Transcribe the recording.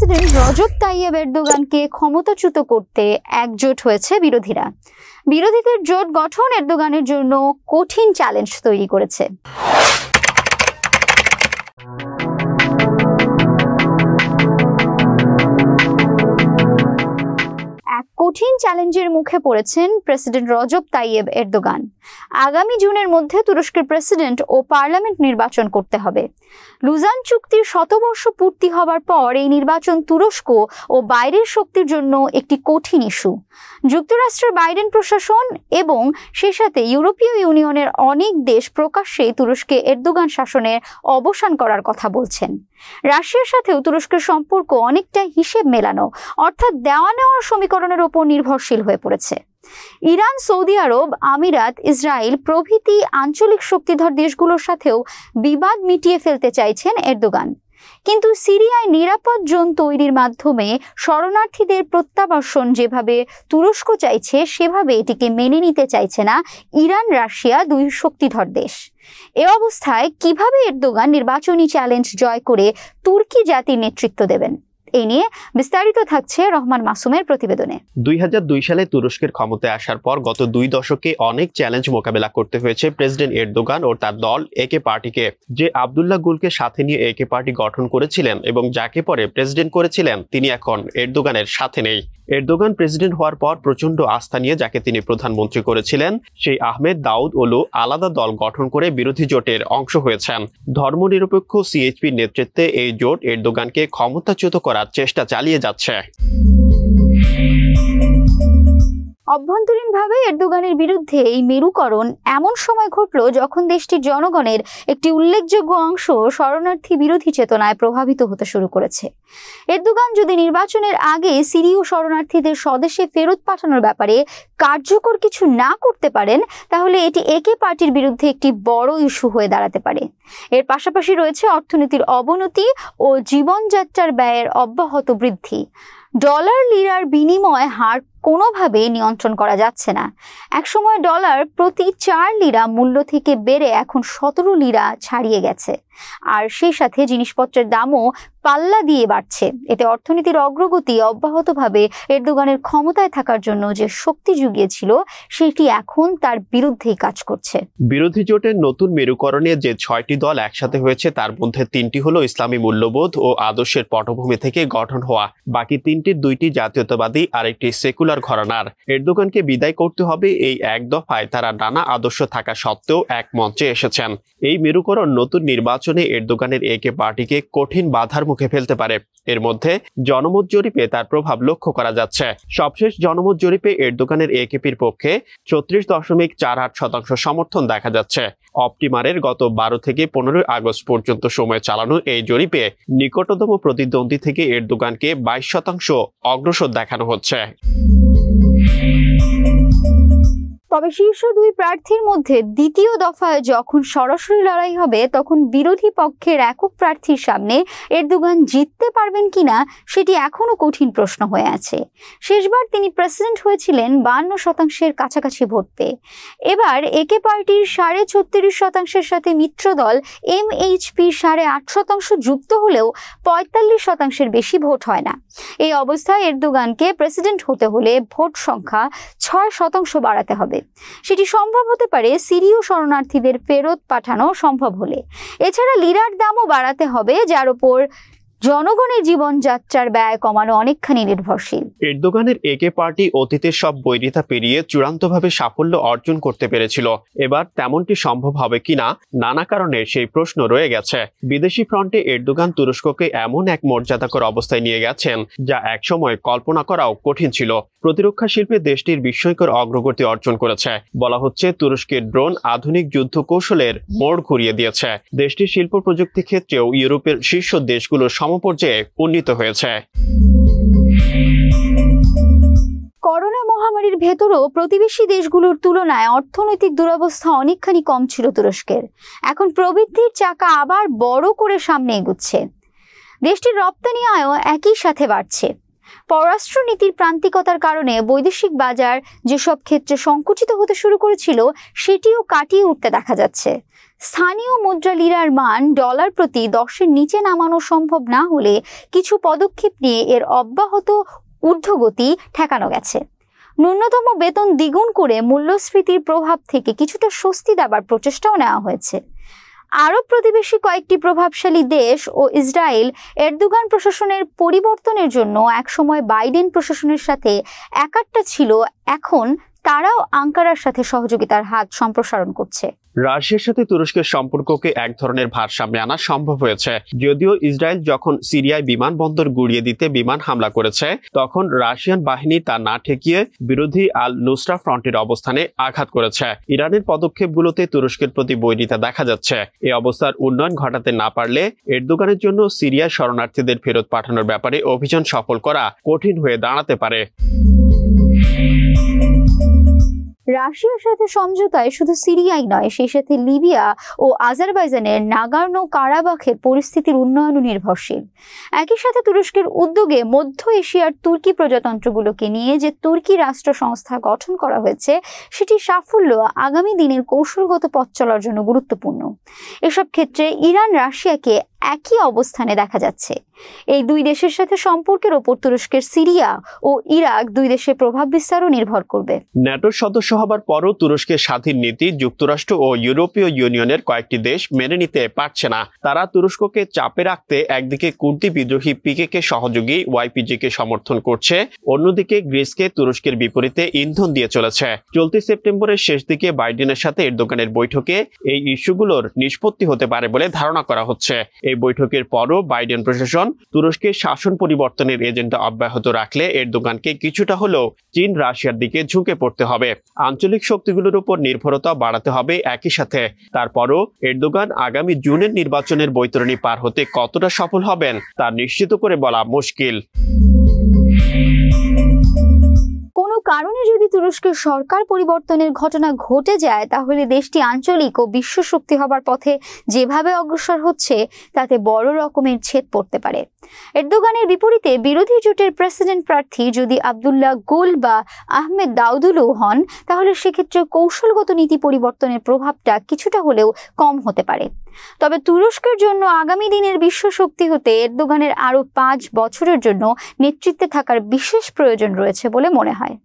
president রজত Tayyip এরদোগানকে ক্ষমতাচ্যুত করতে একজোট হয়েছে বিরোধীরা বিরোধীদের জোট গঠন এরদোগানের জন্য কঠিন চ্যালেঞ্জ তৈরি করেছে এক কঠিন চ্যালেঞ্জের মুখে পড়েছেন প্রেসিডেন্ট রজব তাইয়েব এরদোগান আগামী জুনের মধ্যে তুরস্কের প্রেসিডেন্ট ও পার্লামেন্ট নির্বাচন করতে হবে লুজান চুক্তির শতবর্ষ পূর্তি হবার পর এই নির্বাচন তুরস্ক ও বাইরের শক্তির জন্য একটি কঠিন ইস্যু যুক্তরাষ্ট্রের বাইডেন প্রশাসন এবং সে সাথে ইউরোপীয় ইউনিয়নের অনেক দেশ প্রকাশ্যে তুরস্কে এরদোগান শাসনের অবসান করার কথা বলছেন রাশিয়ার সাথেও তুরস্কের সম্পর্ক অনেকটা হিসেব মেলানো অর্থাৎ দেওয়া নেওয়ার সমীকরণের ওপর নির্ভরশীল হয়ে পড়েছে ইরান সৌদি আরব আমিরাত ইসরায়েল প্রভৃতি আঞ্চলিক শক্তিধর দেশগুলোর সাথেও বিবাদ মিটিয়ে ফেলতে চাইছেন এরদোগান কিন্তু সিরিয়ায় নিরাপদ জোন তৈরির মাধ্যমে শরণার্থীদের প্রত্যাবাসন যেভাবে তুরস্ক চাইছে সেভাবে এটিকে মেনে নিতে চাইছে না ইরান রাশিয়া দুই শক্তিধর দেশ এ অবস্থায় কিভাবে দোকান নির্বাচনী চ্যালেঞ্জ জয় করে তুর্কি জাতির নেতৃত্ব দেবেন এ নিয়ে বিস্তারিত থাকছে রহমান মাসুমের প্রতিবেদনে দুই সালে তুরস্কের ক্ষমতায় আসার পর গত দুই দশকে অনেক চ্যালেঞ্জ মোকাবেলা করতে হয়েছে প্রেসিডেন্ট এরদোগান ও তার দল একে পার্টিকে যে আবদুল্লাহ গুলকে সাথে নিয়ে একে পার্টি গঠন করেছিলেন এবং যাকে পরে প্রেসিডেন্ট করেছিলেন তিনি এখন এরদোগানের সাথে নেই এরদোগান প্রেসিডেন্ট হওয়ার পর প্রচন্ড আস্থা নিয়ে যাকে তিনি প্রধানমন্ত্রী করেছিলেন সেই আহমেদ দাউদ ওলু আলাদা দল গঠন করে বিরোধী জোটের অংশ হয়েছেন ধর্মনিরপেক্ষ সিএইচপির নেতৃত্বে এই জোট এরদোগানকে ক্ষমতাচ্যুত করা করার চেষ্টা চালিয়ে যাচ্ছে অভ্যন্তরীণভাবে এরদোগানের বিরুদ্ধে এই মেরুকরণ এমন সময় ঘটল যখন দেশটির জনগণের একটি উল্লেখযোগ্য অংশ শরণার্থী বিরোধী চেতনায় প্রভাবিত হতে শুরু করেছে এরদোগান যদি নির্বাচনের আগে সিরীয় শরণার্থীদের স্বদেশে ফেরত পাঠানোর ব্যাপারে কার্যকর কিছু না করতে পারেন তাহলে এটি একে পার্টির বিরুদ্ধে একটি বড় ইস্যু হয়ে দাঁড়াতে পারে এর পাশাপাশি রয়েছে অর্থনীতির অবনতি ও জীবনযাত্রার ব্যয়ের অব্যাহত বৃদ্ধি ডলার লিরার বিনিময় হার কোনোভাবেই নিয়ন্ত্রণ করা যাচ্ছে না একসময় ডলার প্রতি চার লিরা মূল্য থেকে বেড়ে এখন সতেরো লিরা ছাড়িয়ে গেছে আর সেই সাথে জিনিসপত্রের দামও পাল্লা দিয়ে বাড়ছে এতে অর্থনীতির অগ্রগতি অব্যাহতভাবে এরদোগানের ক্ষমতায় থাকার জন্য যে শক্তি জুগিয়েছিল সেটি এখন তার বিরুদ্ধেই কাজ করছে বিরোধী জোটের নতুন মেরুকরণে যে ছয়টি দল একসাথে হয়েছে তার মধ্যে তিনটি হলো ইসলামী মূল্যবোধ ও আদর্শের পটভূমি থেকে গঠন হওয়া বাকি তিনটির দুইটি জাতীয়তাবাদী আর একটি সেকুলার ঘরানার এরদোগানকে বিদায় করতে হবে এই এক দফায় তারা নানা আদর্শ থাকা সত্ত্বেও এক মঞ্চে এসেছেন এই মেরুকরণ নতুন নির্বাচন নির্বাচনে এরদোগানের এ পার্টিকে কঠিন বাধার মুখে ফেলতে পারে এর মধ্যে জনমত জরিপে তার প্রভাব লক্ষ্য করা যাচ্ছে সবশেষ জনমত জরিপে এরদোগানের একেপির পক্ষে ছত্রিশ দশমিক চার আট শতাংশ সমর্থন দেখা যাচ্ছে অপটিমারের গত বারো থেকে পনেরোই আগস্ট পর্যন্ত সময় চালানো এই জরিপে নিকটতম প্রতিদ্বন্দ্বী থেকে এরদোগানকে বাইশ শতাংশ অগ্রসর দেখানো হচ্ছে তবে শীর্ষ দুই প্রার্থীর মধ্যে দ্বিতীয় দফায় যখন সরাসরি লড়াই হবে তখন বিরোধী পক্ষের একক প্রার্থীর সামনে এরদোগান জিততে পারবেন কিনা সেটি এখনও কঠিন প্রশ্ন হয়ে আছে শেষবার তিনি প্রেসিডেন্ট হয়েছিলেন বান্ন শতাংশের কাছাকাছি ভোট পেয়ে এবার একে পার্টির সাড়ে ছত্রিশ শতাংশের সাথে মিত্র দল এম এইচপি সাড়ে আট শতাংশ যুক্ত হলেও পঁয়তাল্লিশ শতাংশের বেশি ভোট হয় না এই অবস্থায় এরদোগানকে প্রেসিডেন্ট হতে হলে ভোট সংখ্যা ছয় শতাংশ বাড়াতে হবে সেটি সম্ভব হতে পারে সিরীয় শরণার্থীদের ফেরত পাঠানো সম্ভব হলে এছাড়া লিরার দামও বাড়াতে হবে যার ওপর জনগণের জীবনযাত্রার ব্যয় কমানো অনেকখানি নির্ভরশীল এরদোগানের একে পার্টি অতীতের সব বৈরিতা পেরিয়ে চূড়ান্তভাবে সাফল্য অর্জন করতে পেরেছিল এবার তেমনটি সম্ভব হবে কিনা নানা কারণে সেই প্রশ্ন রয়ে গেছে বিদেশি ফ্রন্টে এরদোগান তুরস্ককে এমন এক মর্যাদাকর অবস্থায় নিয়ে গেছেন যা একসময় কল্পনা করাও কঠিন ছিল প্রতিরক্ষা শিল্পে দেশটির বিস্ময়কর অগ্রগতি অর্জন করেছে বলা হচ্ছে তুরস্কের ড্রোন আধুনিক যুদ্ধ কৌশলের মোড় ঘুরিয়ে দিয়েছে দেশটির শিল্প প্রযুক্তি ক্ষেত্রেও ইউরোপের শীর্ষ দেশগুলোর সমপর্যায়ে উন্নীত হয়েছে করোনা মহামারীর ভেতরও প্রতিবেশী দেশগুলোর তুলনায় অর্থনৈতিক দুরবস্থা অনেকখানি কম ছিল তুরস্কের এখন প্রবৃদ্ধির চাকা আবার বড় করে সামনে এগুচ্ছে দেশটির রপ্তানি আয়ও একই সাথে বাড়ছে পররাষ্ট্রনীতির প্রান্তিকতার কারণে বৈদেশিক বাজার যেসব ক্ষেত্রে সংকুচিত হতে শুরু করেছিল সেটিও কাটিয়ে উঠতে দেখা যাচ্ছে স্থানীয় মুদ্রা লিরার মান ডলার প্রতি দশের নিচে নামানো সম্ভব না হলে কিছু পদক্ষেপ নিয়ে এর অব্যাহত ঊর্ধ্বগতি ঠেকানো গেছে ন্যূনতম বেতন দ্বিগুণ করে মূল্যস্ফীতির প্রভাব থেকে কিছুটা স্বস্তি দেওয়ার প্রচেষ্টাও নেওয়া হয়েছে আরব প্রতিবেশী কয়েকটি প্রভাবশালী দেশ ও ইসরায়েল এরদোগান প্রশাসনের পরিবর্তনের জন্য একসময় বাইডেন প্রশাসনের সাথে একাট্টা ছিল এখন তারাও আঙ্কারার সাথে সহযোগিতার হাত সম্প্রসারণ করছে রাশিয়ার সাথে তুরস্কের সম্পর্ককে এক ধরনের ভারসাম্যে আনা সম্ভব হয়েছে যদিও ইসরায়েল যখন সিরিয়ায় বিমানবন্দর গুড়িয়ে দিতে বিমান হামলা করেছে তখন রাশিয়ান বাহিনী তা না ঠেকিয়ে বিরোধী আল নুসরা ফ্রন্টের অবস্থানে আঘাত করেছে ইরানের পদক্ষেপগুলোতে তুরস্কের প্রতি বৈরিতা দেখা যাচ্ছে এই অবস্থার উন্নয়ন ঘটাতে না পারলে এরদোগানের জন্য সিরিয়ায় শরণার্থীদের ফেরত পাঠানোর ব্যাপারে অভিযান সফল করা কঠিন হয়ে দাঁড়াতে পারে রাশিয়ার সাথে সমঝোতায় শুধু সিরিয়াই নয় সেই সাথে লিবিয়া ও আজারবাইজানের নাগার্ন কারাবাখের পরিস্থিতির উন্নয়নও নির্ভরশীল একই সাথে তুরস্কের উদ্যোগে মধ্য এশিয়ার তুর্কি প্রজাতন্ত্রগুলোকে নিয়ে যে তুর্কি রাষ্ট্র সংস্থা গঠন করা হয়েছে সেটি সাফল্য আগামী দিনের কৌশলগত পথ চলার জন্য গুরুত্বপূর্ণ এসব ক্ষেত্রে ইরান রাশিয়াকে একই অবস্থানে দেখা যাচ্ছে এই দুই দেশের সাথে সম্পর্কের ওপর তুরস্কের সিরিয়া ও ইরাক দুই দেশের প্রভাব বিস্তারও নির্ভর করবে ন্যাটোর সদস্য হবার পরও তুরস্কের স্বাধীন নীতি যুক্তরাষ্ট্র ও ইউরোপীয় ইউনিয়নের কয়েকটি দেশ মেনে নিতে পারছে না তারা তুরস্ককে চাপে রাখতে একদিকে কুর্দি বিদ্রোহী পিকেকে সহযোগী ওয়াইপিজিকে সমর্থন করছে অন্যদিকে গ্রিসকে তুরস্কের বিপরীতে ইন্ধন দিয়ে চলেছে চলতি সেপ্টেম্বরের শেষ দিকে বাইডেনের সাথে এরদোকানের বৈঠকে এই ইস্যুগুলোর নিষ্পত্তি হতে পারে বলে ধারণা করা হচ্ছে এই বৈঠকের পরও বাইডেন প্রশাসন তুরস্কে শাসন পরিবর্তনের এজেন্ডা অব্যাহত রাখলে এরদোগানকে কিছুটা হলেও চীন রাশিয়ার দিকে ঝুঁকে পড়তে হবে আঞ্চলিক শক্তিগুলোর উপর নির্ভরতা বাড়াতে হবে একই সাথে তারপরও এরদোগান আগামী জুনের নির্বাচনের বৈতরণী পার হতে কতটা সফল হবেন তা নিশ্চিত করে বলা মুশকিল কারণে যদি তুরস্কের সরকার পরিবর্তনের ঘটনা ঘটে যায় তাহলে দেশটি আঞ্চলিক ও বিশ্ব শক্তি হবার পথে যেভাবে অগ্রসর হচ্ছে তাতে বড় রকমের ছেদ পড়তে পারে এরদোগানের বিপরীতে বিরোধী জোটের প্রেসিডেন্ট প্রার্থী যদি আবদুল্লাহ গোল বা আহমেদ দাউদুলু হন তাহলে সেক্ষেত্রে কৌশলগত নীতি পরিবর্তনের প্রভাবটা কিছুটা হলেও কম হতে পারে তবে তুরস্কের জন্য আগামী দিনের বিশ্ব শক্তি হতে এরদোগানের আরও পাঁচ বছরের জন্য নেতৃত্বে থাকার বিশেষ প্রয়োজন রয়েছে বলে মনে হয়